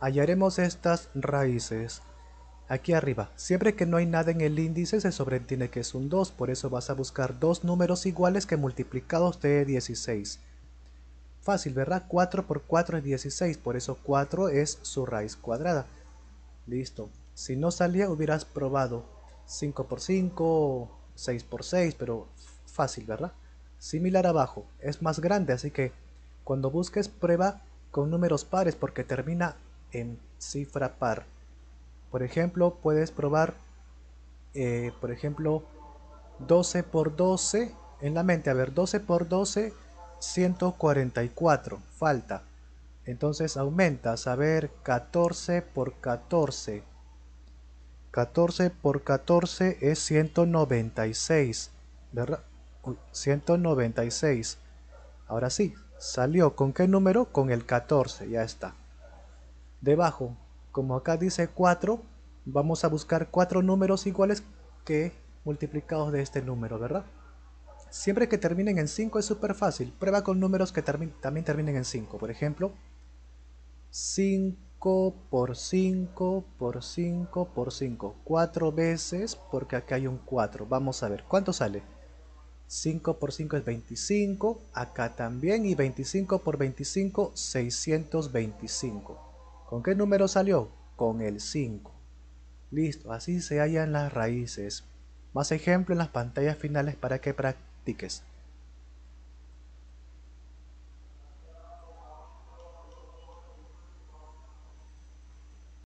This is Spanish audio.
hallaremos estas raíces. Aquí arriba, siempre que no hay nada en el índice se sobreentiende que es un 2, por eso vas a buscar dos números iguales que multiplicados de 16. Fácil, ¿verdad? 4 por 4 es 16, por eso 4 es su raíz cuadrada. Listo. Si no salía hubieras probado 5 por 5, 6 por 6, pero fácil, ¿verdad? Similar abajo, es más grande, así que cuando busques prueba con números pares porque termina en cifra par. Por ejemplo, puedes probar, eh, por ejemplo, 12 por 12 en la mente. A ver, 12 por 12, 144, falta. Entonces aumentas, a ver, 14 por 14. 14 por 14 es 196, ¿verdad? 196. Ahora sí, salió con qué número? Con el 14, ya está debajo, como acá dice 4, vamos a buscar 4 números iguales que multiplicados de este número, ¿verdad? Siempre que terminen en 5 es súper fácil. Prueba con números que también terminen en 5. Por ejemplo, 5 por 5 por 5 por 5. 4 veces porque acá hay un 4. Vamos a ver, ¿cuánto sale? 5 por 5 es 25. Acá también. Y 25 por 25, 625. ¿Con qué número salió? Con el 5. Listo, así se hallan las raíces. Más ejemplo en las pantallas finales para que practiques.